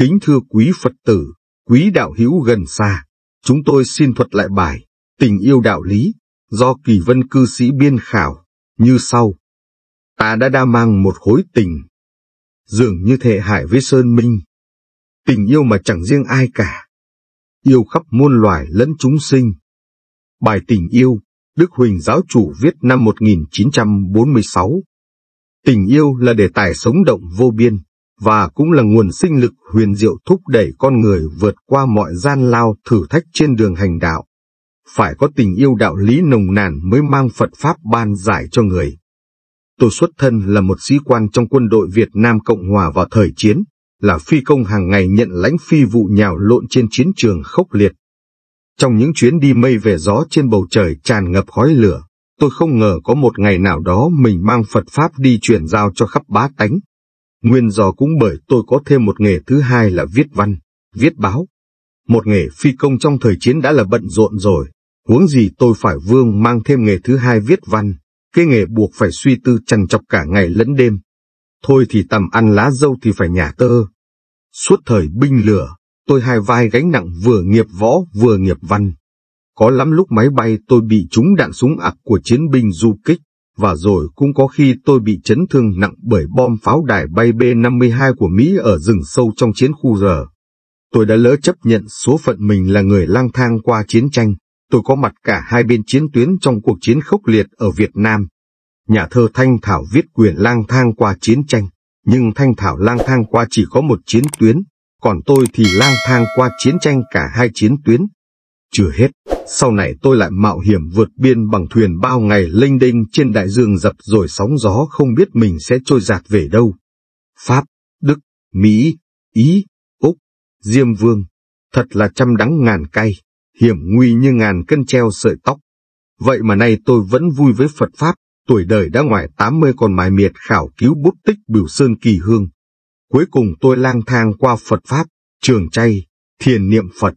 Kính thưa quý Phật tử, quý đạo hữu gần xa, chúng tôi xin thuật lại bài Tình yêu đạo lý do kỳ vân cư sĩ biên khảo như sau. Ta đã đa mang một khối tình, dường như thể hải với Sơn Minh. Tình yêu mà chẳng riêng ai cả, yêu khắp muôn loài lẫn chúng sinh. Bài tình yêu, Đức Huỳnh giáo chủ viết năm 1946. Tình yêu là đề tài sống động vô biên, và cũng là nguồn sinh lực huyền diệu thúc đẩy con người vượt qua mọi gian lao thử thách trên đường hành đạo. Phải có tình yêu đạo lý nồng nàn mới mang Phật Pháp ban giải cho người. tôi xuất thân là một sĩ quan trong quân đội Việt Nam Cộng Hòa vào thời chiến, là phi công hàng ngày nhận lãnh phi vụ nhào lộn trên chiến trường khốc liệt. Trong những chuyến đi mây về gió trên bầu trời tràn ngập khói lửa, tôi không ngờ có một ngày nào đó mình mang Phật Pháp đi chuyển giao cho khắp bá tánh, Nguyên do cũng bởi tôi có thêm một nghề thứ hai là viết văn, viết báo. Một nghề phi công trong thời chiến đã là bận rộn rồi, huống gì tôi phải vương mang thêm nghề thứ hai viết văn, cái nghề buộc phải suy tư chằn chọc cả ngày lẫn đêm. Thôi thì tầm ăn lá dâu thì phải nhà tơ. Suốt thời binh lửa, tôi hai vai gánh nặng vừa nghiệp võ vừa nghiệp văn. Có lắm lúc máy bay tôi bị trúng đạn súng ạc của chiến binh du kích, và rồi cũng có khi tôi bị chấn thương nặng bởi bom pháo đài bay B-52 của Mỹ ở rừng sâu trong chiến khu giờ Tôi đã lỡ chấp nhận số phận mình là người lang thang qua chiến tranh, tôi có mặt cả hai bên chiến tuyến trong cuộc chiến khốc liệt ở Việt Nam. Nhà thơ Thanh Thảo viết quyền lang thang qua chiến tranh, nhưng Thanh Thảo lang thang qua chỉ có một chiến tuyến, còn tôi thì lang thang qua chiến tranh cả hai chiến tuyến. Chưa hết, sau này tôi lại mạo hiểm vượt biên bằng thuyền bao ngày lênh đênh trên đại dương dập rồi sóng gió không biết mình sẽ trôi giạt về đâu. Pháp, Đức, Mỹ, Ý, Úc, Diêm Vương, thật là trăm đắng ngàn cay, hiểm nguy như ngàn cân treo sợi tóc. Vậy mà nay tôi vẫn vui với Phật Pháp, tuổi đời đã ngoài 80 còn mài miệt khảo cứu bút tích biểu sơn kỳ hương. Cuối cùng tôi lang thang qua Phật Pháp, trường chay, thiền niệm Phật.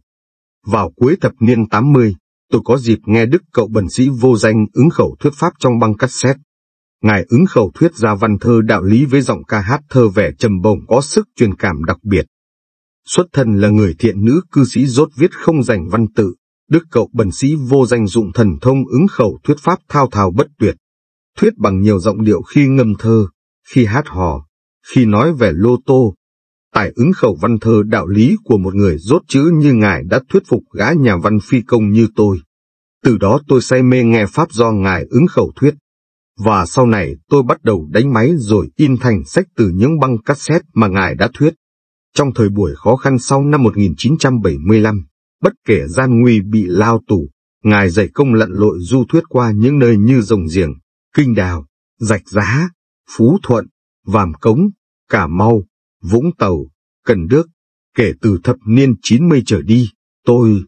Vào cuối thập niên 80, tôi có dịp nghe đức cậu bần sĩ vô danh ứng khẩu thuyết pháp trong băng cassette. Ngài ứng khẩu thuyết ra văn thơ đạo lý với giọng ca hát thơ vẻ trầm bổng có sức truyền cảm đặc biệt. Xuất thân là người thiện nữ cư sĩ rốt viết không dành văn tự, đức cậu bần sĩ vô danh dụng thần thông ứng khẩu thuyết pháp thao thao bất tuyệt. Thuyết bằng nhiều giọng điệu khi ngâm thơ, khi hát hò, khi nói về lô tô, tài ứng khẩu văn thơ đạo lý của một người rốt chữ như ngài đã thuyết phục gã nhà văn phi công như tôi. Từ đó tôi say mê nghe pháp do ngài ứng khẩu thuyết. Và sau này tôi bắt đầu đánh máy rồi in thành sách từ những băng cassette mà ngài đã thuyết. Trong thời buổi khó khăn sau năm 1975, bất kể gian nguy bị lao tù, ngài dạy công lặn lội du thuyết qua những nơi như Rồng Giềng, Kinh Đào, Rạch Giá, Phú Thuận, Vàm Cống, Cà Mau, Vũng Tàu, Cần Đước, kể từ thập niên 90 trở đi, tôi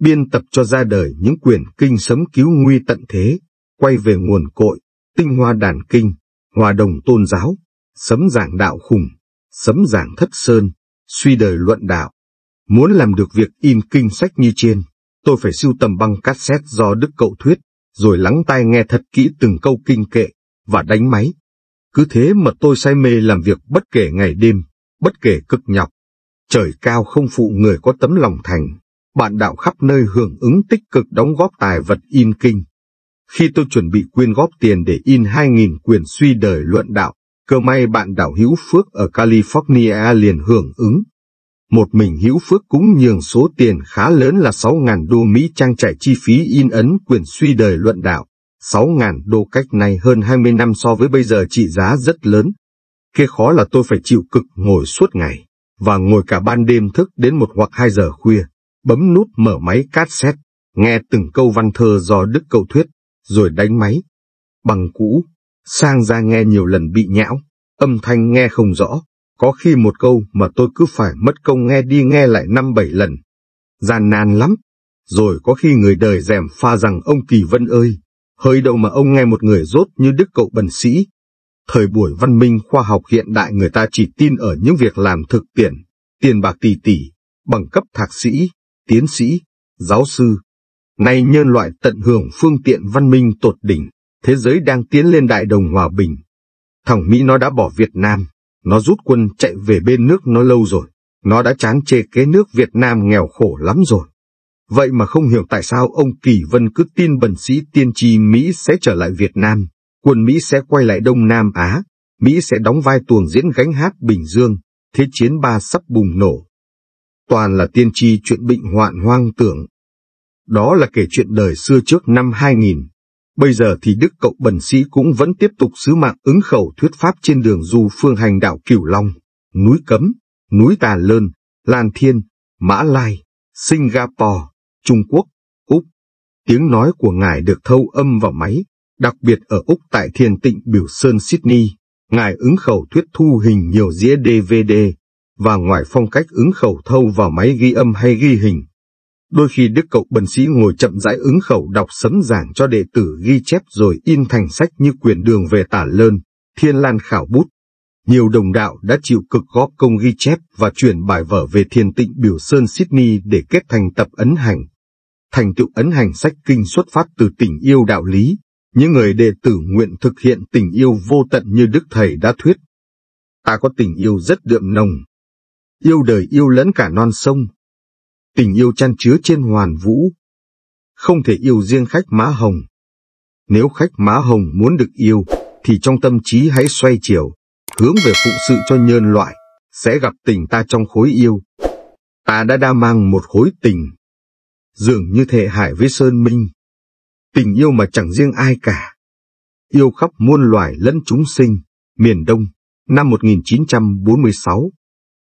biên tập cho ra đời những quyển kinh sấm cứu nguy tận thế, quay về nguồn cội, tinh hoa đàn kinh, hòa đồng tôn giáo, sấm giảng đạo khủng, sấm giảng thất sơn, suy đời luận đạo. Muốn làm được việc in kinh sách như trên, tôi phải sưu tầm băng cassette do Đức Cậu Thuyết, rồi lắng tai nghe thật kỹ từng câu kinh kệ, và đánh máy, cứ thế mà tôi say mê làm việc bất kể ngày đêm, bất kể cực nhọc. Trời cao không phụ người có tấm lòng thành, bạn đạo khắp nơi hưởng ứng tích cực đóng góp tài vật in kinh. Khi tôi chuẩn bị quyên góp tiền để in 2.000 quyển suy đời luận đạo, cơ may bạn đạo Hữu Phước ở California liền hưởng ứng. Một mình Hữu Phước cũng nhường số tiền khá lớn là 6.000 đô Mỹ trang trải chi phí in ấn quyển suy đời luận đạo. 6.000 đô cách này hơn 20 năm so với bây giờ trị giá rất lớn. Kia khó là tôi phải chịu cực ngồi suốt ngày, và ngồi cả ban đêm thức đến một hoặc 2 giờ khuya, bấm nút mở máy cassette, nghe từng câu văn thơ do Đức cậu thuyết, rồi đánh máy. Bằng cũ, sang ra nghe nhiều lần bị nhão, âm thanh nghe không rõ, có khi một câu mà tôi cứ phải mất công nghe đi nghe lại năm bảy lần. Gian nan lắm, rồi có khi người đời dèm pha rằng ông Kỳ Vân ơi, hơi đâu mà ông nghe một người rốt như đức cậu bần sĩ. Thời buổi văn minh khoa học hiện đại người ta chỉ tin ở những việc làm thực tiễn, tiền bạc tỷ tỷ, bằng cấp thạc sĩ, tiến sĩ, giáo sư. Nay nhân loại tận hưởng phương tiện văn minh tột đỉnh, thế giới đang tiến lên đại đồng hòa bình. Thằng Mỹ nó đã bỏ Việt Nam, nó rút quân chạy về bên nước nó lâu rồi, nó đã chán chê cái nước Việt Nam nghèo khổ lắm rồi. Vậy mà không hiểu tại sao ông Kỳ Vân cứ tin bần sĩ tiên tri Mỹ sẽ trở lại Việt Nam, quân Mỹ sẽ quay lại Đông Nam Á, Mỹ sẽ đóng vai tuồng diễn gánh hát Bình Dương, thế chiến ba sắp bùng nổ. Toàn là tiên tri chuyện bệnh hoạn hoang tưởng. Đó là kể chuyện đời xưa trước năm 2000. Bây giờ thì Đức Cậu Bần Sĩ cũng vẫn tiếp tục sứ mạng ứng khẩu thuyết pháp trên đường du phương hành đảo Cửu Long, núi Cấm, núi Tà Lơn, Lan Thiên, Mã Lai, Singapore. Trung Quốc, Úc. Tiếng nói của ngài được thâu âm vào máy, đặc biệt ở Úc tại thiền tịnh Biểu Sơn Sydney. Ngài ứng khẩu thuyết thu hình nhiều dĩa DVD, và ngoài phong cách ứng khẩu thâu vào máy ghi âm hay ghi hình. Đôi khi đức cậu bần sĩ ngồi chậm rãi ứng khẩu đọc sấm giảng cho đệ tử ghi chép rồi in thành sách như quyển đường về tả lơn, thiên lan khảo bút. Nhiều đồng đạo đã chịu cực góp công ghi chép và chuyển bài vở về thiền tịnh biểu sơn Sydney để kết thành tập ấn hành thành tựu ấn hành sách kinh xuất phát từ tình yêu đạo lý, những người đệ tử nguyện thực hiện tình yêu vô tận như Đức Thầy đã thuyết. Ta có tình yêu rất đượm nồng, yêu đời yêu lẫn cả non sông. Tình yêu chăn chứa trên hoàn vũ, không thể yêu riêng khách má hồng. Nếu khách má hồng muốn được yêu, thì trong tâm trí hãy xoay chiều, hướng về phụ sự cho nhân loại, sẽ gặp tình ta trong khối yêu. Ta đã đa mang một khối tình, dường như thệ hải với Sơn Minh. Tình yêu mà chẳng riêng ai cả. Yêu khắp muôn loài lẫn chúng sinh, miền Đông, năm 1946.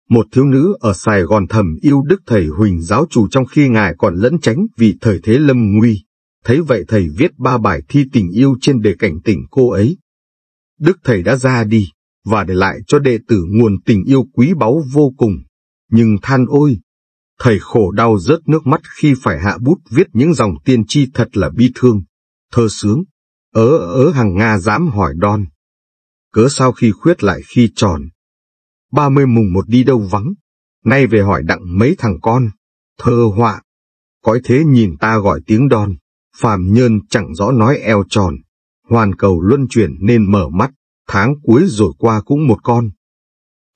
Một thiếu nữ ở Sài Gòn thầm yêu đức thầy Huỳnh giáo chủ trong khi ngài còn lẫn tránh vì thời thế lâm nguy. Thấy vậy thầy viết ba bài thi tình yêu trên đề cảnh tỉnh cô ấy. Đức thầy đã ra đi, và để lại cho đệ tử nguồn tình yêu quý báu vô cùng. Nhưng than ôi, thầy khổ đau rớt nước mắt khi phải hạ bút viết những dòng tiên tri thật là bi thương, thơ sướng. Ớ ớ hàng Nga dám hỏi đon. Cớ sao khi khuyết lại khi tròn. Ba mươi mùng một đi đâu vắng, nay về hỏi đặng mấy thằng con, thơ họa. Cõi thế nhìn ta gọi tiếng đon, phàm nhân chẳng rõ nói eo tròn. Hoàn cầu luân chuyển nên mở mắt, tháng cuối rồi qua cũng một con.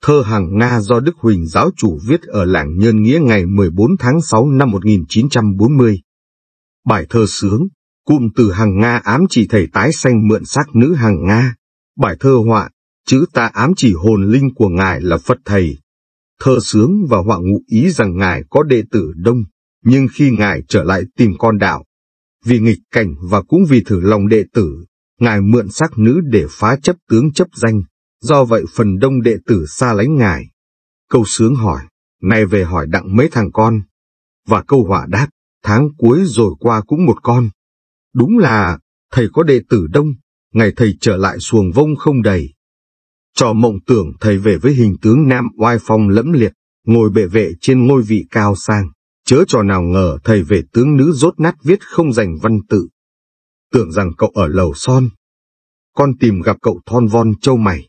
Thơ hàng Nga do Đức Huỳnh giáo chủ viết ở làng Nhơn Nghĩa ngày 14 tháng 6 năm 1940. Bài thơ sướng, cụm từ hàng Nga ám chỉ thầy tái sanh mượn xác nữ hàng Nga. Bài thơ họa, chữ ta ám chỉ hồn linh của ngài là Phật thầy. Thơ sướng và họa ngụ ý rằng ngài có đệ tử đông, nhưng khi ngài trở lại tìm con đạo, vì nghịch cảnh và cũng vì thử lòng đệ tử, ngài mượn xác nữ để phá chấp tướng chấp danh Do vậy phần đông đệ tử xa lánh ngài. Câu sướng hỏi, nay về hỏi đặng mấy thằng con. Và câu họa đáp, tháng cuối rồi qua cũng một con. Đúng là, thầy có đệ tử đông, ngày thầy trở lại xuồng vông không đầy. Trò mộng tưởng thầy về với hình tướng nam oai phong lẫm liệt, ngồi bệ vệ trên ngôi vị cao sang, chớ trò nào ngờ thầy về tướng nữ rốt nát viết không dành văn tự. Tưởng rằng cậu ở lầu son. Con tìm gặp cậu thon von châu mày,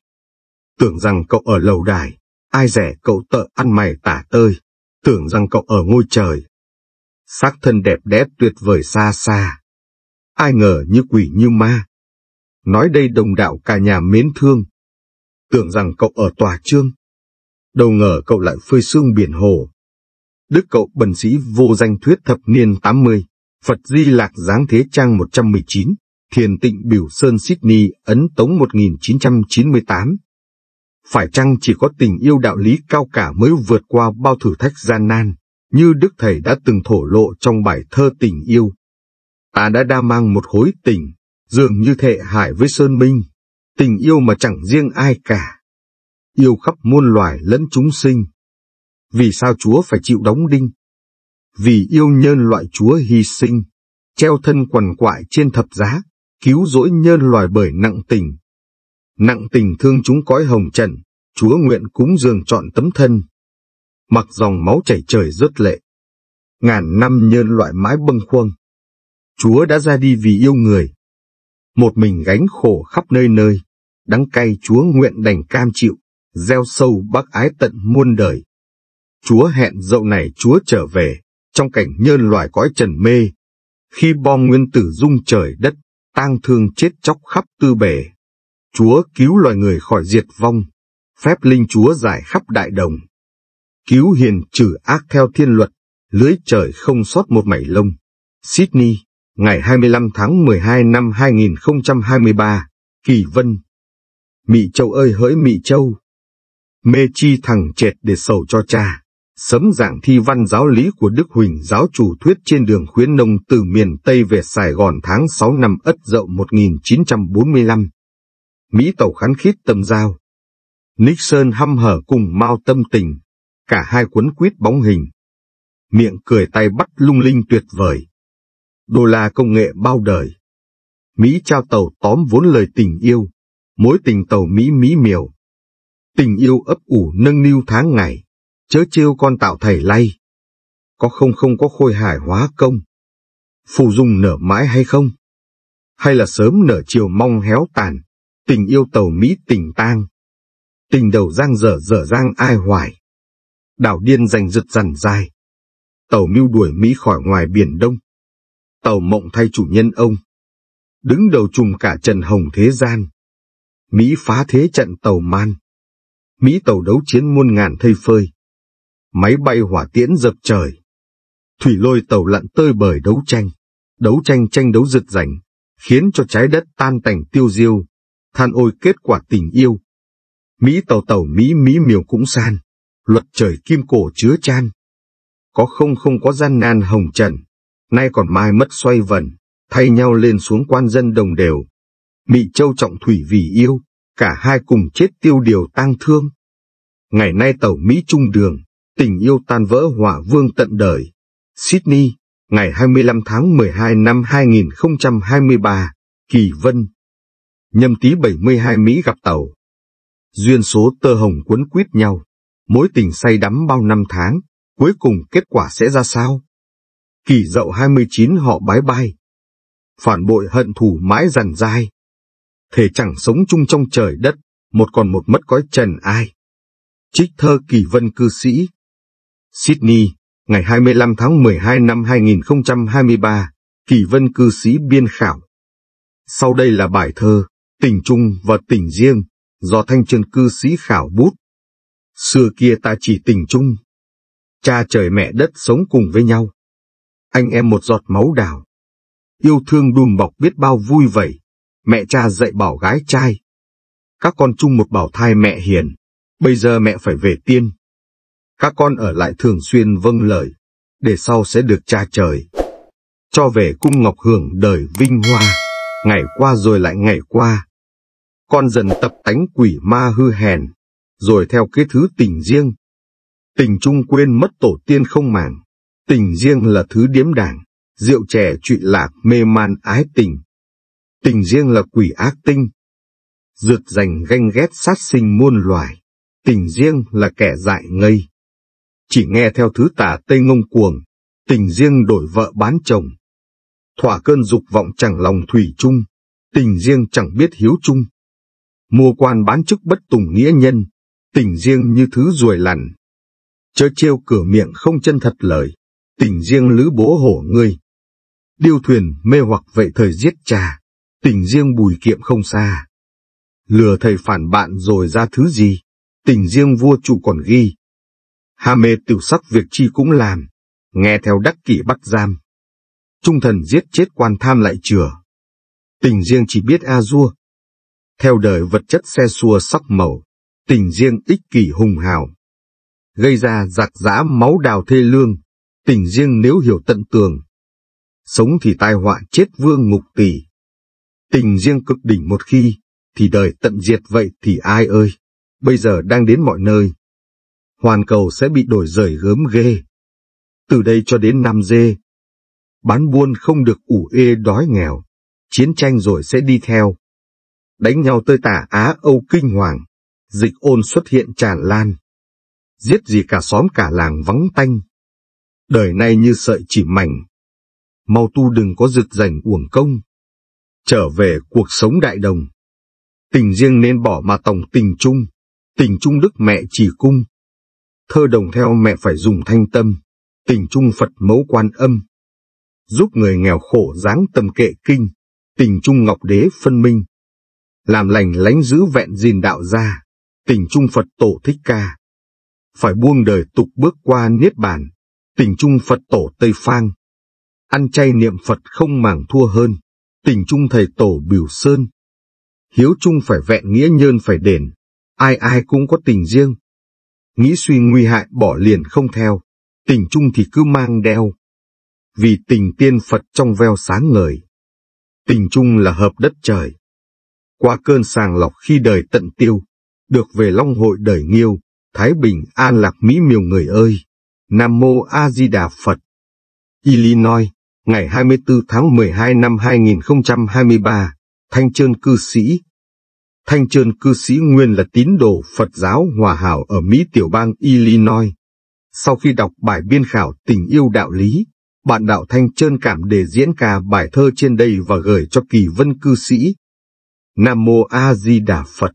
tưởng rằng cậu ở lầu đài, ai rẻ cậu tợ ăn mày tả tơi, tưởng rằng cậu ở ngôi trời. Xác thân đẹp đẽ tuyệt vời xa xa. Ai ngờ như quỷ như ma. Nói đây đồng đạo cả nhà mến thương. Tưởng rằng cậu ở tòa trương. Đâu ngờ cậu lại phơi xương biển hồ. Đức cậu bần sĩ vô danh thuyết thập niên 80, Phật Di Lạc Giáng Thế Trang 119, Thiền Tịnh Biểu Sơn Sydney Ấn Tống 1998. Phải chăng chỉ có tình yêu đạo lý cao cả mới vượt qua bao thử thách gian nan, như Đức Thầy đã từng thổ lộ trong bài thơ tình yêu. Ta đã đa mang một khối tình, dường như thệ hải với Sơn Minh, tình yêu mà chẳng riêng ai cả. Yêu khắp muôn loài lẫn chúng sinh. Vì sao Chúa phải chịu đóng đinh? Vì yêu nhân loại Chúa hy sinh, treo thân quằn quại trên thập giá, cứu rỗi nhân loài bởi nặng tình, nặng tình thương chúng cõi hồng trần, chúa nguyện cúng dường trọn tấm thân. Mặc dòng máu chảy trời rớt lệ, ngàn năm nhân loại mãi bâng khuâng. Chúa đã ra đi vì yêu người, một mình gánh khổ khắp nơi nơi, đắng cay chúa nguyện đành cam chịu, gieo sâu bác ái tận muôn đời. Chúa hẹn dậu này chúa trở về, trong cảnh nhân loại cõi trần mê, khi bom nguyên tử rung trời đất, tang thương chết chóc khắp tư bể. Chúa cứu loài người khỏi diệt vong, phép linh Chúa giải khắp đại đồng. Cứu hiền trừ ác theo thiên luật, lưới trời không sót một mảy lông. Sydney, ngày 25 tháng 12 năm 2023, Kỳ Vân. Mị Châu ơi hỡi Mị Châu! Mê chi thằng chệt để sầu cho cha. Sấm dạng thi văn giáo lý của Đức Huỳnh giáo chủ thuyết trên đường khuyến nông từ miền Tây về Sài Gòn tháng 6 năm Ất Dậu 1945. Mỹ tàu khán khít tâm giao. Nixon hăm hở cùng Mao tâm tình, cả hai quấn quýt bóng hình. Miệng cười tay bắt lung linh tuyệt vời. Đô la công nghệ bao đời. Mỹ trao tàu tóm vốn lời tình yêu, mối tình tàu Mỹ Mỹ miều. Tình yêu ấp ủ nâng niu tháng ngày, chớ chiêu con tạo thầy lay. Có không không có khôi hải hóa công. Phù dung nở mãi hay không? Hay là sớm nở chiều mong héo tàn? tình yêu tàu Mỹ tình tang. Tình đầu giang dở dở giang ai hoài. Đảo điên giành giật dằn dài, Tàu mưu đuổi Mỹ khỏi ngoài biển Đông. Tàu mộng thay chủ nhân ông. Đứng đầu chùm cả trần hồng thế gian. Mỹ phá thế trận tàu man. Mỹ tàu đấu chiến muôn ngàn thây phơi. Máy bay hỏa tiễn dập trời. Thủy lôi tàu lặn tơi bời đấu tranh. Đấu tranh tranh đấu giật giành, khiến cho trái đất tan tành tiêu diêu, than ôi kết quả tình yêu. Mỹ tàu tàu Mỹ Mỹ miều cũng san, luật trời kim cổ chứa chan. Có không không có gian nan hồng trần, nay còn mai mất xoay vần, thay nhau lên xuống quan dân đồng đều. Mị châu trọng thủy vì yêu, cả hai cùng chết tiêu điều tang thương. Ngày nay tàu Mỹ trung đường, tình yêu tan vỡ hỏa vương tận đời. Sydney, ngày 25 tháng 12 năm 2023, Kỳ Vân, nhâm tý 72 Mỹ gặp Tàu. Duyên số tơ hồng cuốn quýt nhau, mối tình say đắm bao năm tháng, cuối cùng kết quả sẽ ra sao? Kỷ dậu 29 họ bái bai. Phản bội hận thù mãi dằn dai. Thể chẳng sống chung trong trời đất, một còn một mất cõi trần ai. Trích thơ Kỳ Vân Cư Sĩ Sydney, ngày 25 tháng 12 năm 2023, Kỳ Vân Cư Sĩ biên khảo. Sau đây là bài thơ tỉnh chung và tỉnh riêng, do thanh trần cư sĩ khảo bút. Xưa kia ta chỉ tỉnh chung. Cha trời mẹ đất sống cùng với nhau. Anh em một giọt máu đào. Yêu thương đùm bọc biết bao vui vẩy. Mẹ cha dạy bảo gái trai. Các con chung một bảo thai mẹ hiền. Bây giờ mẹ phải về tiên. Các con ở lại thường xuyên vâng lời. Để sau sẽ được cha trời. Cho về cung ngọc hưởng đời vinh hoa ngày qua rồi lại ngày qua. Con dần tập tánh quỷ ma hư hèn, rồi theo cái thứ tình riêng. Tình trung quên mất tổ tiên không màng, tình riêng là thứ điếm đảng, rượu chè trụy lạc mê man ái tình. Tình riêng là quỷ ác tinh, rượt giành ganh ghét sát sinh muôn loài, tình riêng là kẻ dại ngây. Chỉ nghe theo thứ tà Tây Ngông Cuồng, tình riêng đổi vợ bán chồng, thỏa cơn dục vọng chẳng lòng thủy chung, tình riêng chẳng biết hiếu chung. Mua quan bán chức bất tùng nghĩa nhân, tình riêng như thứ ruồi lằn. Chớ trêu cửa miệng không chân thật lời, tình riêng lứ bố hổ ngươi. Điêu thuyền mê hoặc vậy thời giết trà, tình riêng bùi kiệm không xa. Lừa thầy phản bạn rồi ra thứ gì, tình riêng vua chủ còn ghi. Hà mê tiểu sắc việc chi cũng làm, nghe theo đắc kỷ bắt giam trung thần giết chết quan tham lại chừa. Tình riêng chỉ biết a dua. Theo đời vật chất xe xua sắc màu, tình riêng ích kỷ hùng hào. Gây ra giặc giã máu đào thê lương, tình riêng nếu hiểu tận tường. Sống thì tai họa chết vương ngục tỷ. Tình riêng cực đỉnh một khi, thì đời tận diệt vậy thì ai ơi, bây giờ đang đến mọi nơi. Hoàn cầu sẽ bị đổi rời gớm ghê. Từ đây cho đến năm dê, bán buôn không được ủ ê đói nghèo, chiến tranh rồi sẽ đi theo. Đánh nhau tơi tả Á Âu kinh hoàng, dịch ôn xuất hiện tràn lan. Giết gì cả xóm cả làng vắng tanh. Đời nay như sợi chỉ mảnh. Mau tu đừng có rực rành uổng công. Trở về cuộc sống đại đồng. Tình riêng nên bỏ mà tổng tình chung. Tình chung đức mẹ chỉ cung. Thơ đồng theo mẹ phải dùng thanh tâm. Tình chung Phật mẫu quan âm giúp người nghèo khổ dáng tầm kệ kinh, tình trung ngọc đế phân minh. Làm lành lánh giữ vẹn gìn đạo gia, tình trung Phật tổ thích ca. Phải buông đời tục bước qua niết bàn, tình trung Phật tổ Tây Phang. Ăn chay niệm Phật không màng thua hơn, tình trung thầy tổ Biểu Sơn. Hiếu trung phải vẹn nghĩa nhân phải đền, ai ai cũng có tình riêng. Nghĩ suy nguy hại bỏ liền không theo, tình trung thì cứ mang đeo vì tình tiên Phật trong veo sáng ngời. Tình chung là hợp đất trời. Qua cơn sàng lọc khi đời tận tiêu, được về long hội đời nghiêu, thái bình an lạc mỹ miều người ơi. Nam Mô A Di Đà Phật Illinois, ngày 24 tháng 12 năm 2023, Thanh Trơn Cư Sĩ Thanh Trơn Cư Sĩ Nguyên là tín đồ Phật giáo hòa hảo ở Mỹ tiểu bang Illinois. Sau khi đọc bài biên khảo tình yêu đạo lý, bạn Đạo Thanh trơn cảm để diễn cả bài thơ trên đây và gửi cho kỳ vân cư sĩ. Nam Mô A Di Đà Phật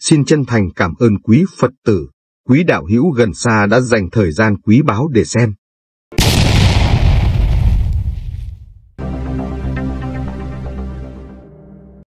Xin chân thành cảm ơn quý Phật tử, quý đạo hữu gần xa đã dành thời gian quý báu để xem.